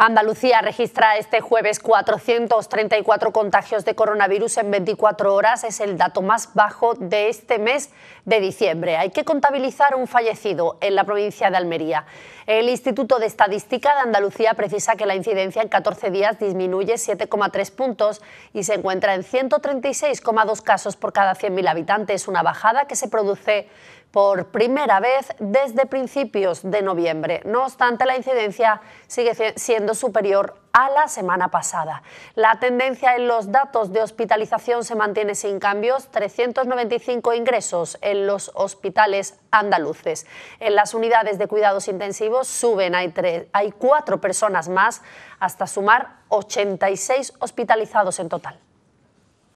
Andalucía registra este jueves 434 contagios de coronavirus en 24 horas. Es el dato más bajo de este mes de diciembre. Hay que contabilizar un fallecido en la provincia de Almería. El Instituto de Estadística de Andalucía precisa que la incidencia en 14 días disminuye 7,3 puntos y se encuentra en 136,2 casos por cada 100.000 habitantes, una bajada que se produce por primera vez desde principios de noviembre. No obstante, la incidencia sigue siendo superior a la semana pasada. La tendencia en los datos de hospitalización se mantiene sin cambios, 395 ingresos en los hospitales andaluces. En las unidades de cuidados intensivos suben, hay, cuatro personas más, hasta sumar 86 hospitalizados en total.